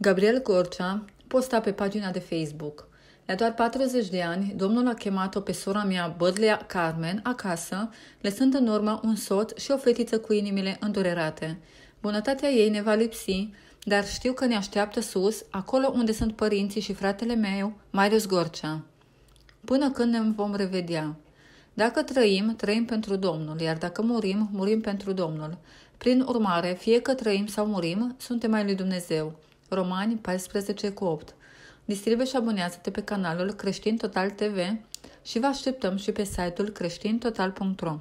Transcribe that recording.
Gabriel Gorcea posta pe pagina de Facebook. La doar 40 de ani, domnul a chemat-o pe sora mea, Bădlea Carmen, acasă, lăsând în urmă un soț și o fetiță cu inimile îndurerate. Bunătatea ei ne va lipsi, dar știu că ne așteaptă sus, acolo unde sunt părinții și fratele meu, Marius Gorcea. Până când ne vom revedea. Dacă trăim, trăim pentru Domnul, iar dacă murim, murim pentru Domnul. Prin urmare, fie că trăim sau murim, suntem mai lui Dumnezeu. Romani 14 cu 8. Distribuie și abonează-te pe canalul Creștin Total TV și vă așteptăm și pe site-ul creștintotal.ro.